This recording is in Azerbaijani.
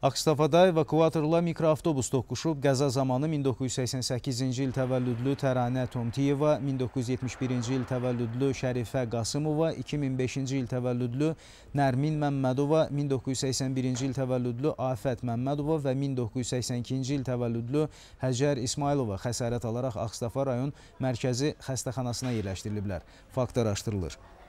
Axstafada evakuatorla mikroavtobus toqquşub, qəza zamanı 1988-ci il təvəllüdlü Təranə Tomtiyeva, 1971-ci il təvəllüdlü Şərifə Qasımova, 2005-ci il təvəllüdlü Nərmin Məmmədova, 1981-ci il təvəllüdlü Afət Məmmədova və 1982-ci il təvəllüdlü Həcər İsmailova xəsarət alaraq Axstafa rayon mərkəzi xəstəxanasına yerləşdiriliblər. Fakt araşdırılır.